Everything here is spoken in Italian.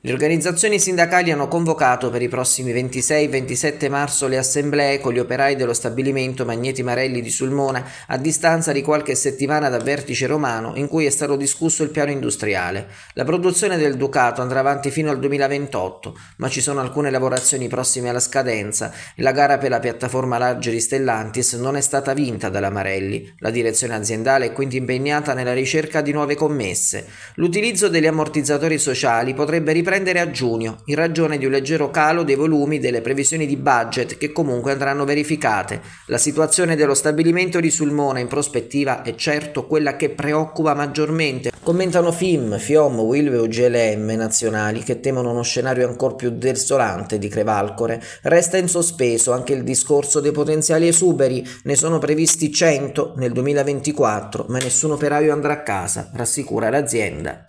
Le organizzazioni sindacali hanno convocato per i prossimi 26-27 marzo le assemblee con gli operai dello stabilimento Magneti Marelli di Sulmona a distanza di qualche settimana dal vertice romano in cui è stato discusso il piano industriale. La produzione del Ducato andrà avanti fino al 2028, ma ci sono alcune lavorazioni prossime alla scadenza e la gara per la piattaforma Largeri Stellantis non è stata vinta dalla Marelli. La direzione aziendale è quindi impegnata nella ricerca di nuove commesse. L'utilizzo degli ammortizzatori sociali potrebbe riprendere riprendere a giugno, in ragione di un leggero calo dei volumi delle previsioni di budget che comunque andranno verificate. La situazione dello stabilimento di Sulmona in prospettiva è certo quella che preoccupa maggiormente. Commentano FIM, FIOM, WILV o GLM nazionali che temono uno scenario ancora più desolante di Crevalcore. Resta in sospeso anche il discorso dei potenziali esuberi, ne sono previsti 100 nel 2024, ma nessun operaio andrà a casa, rassicura l'azienda.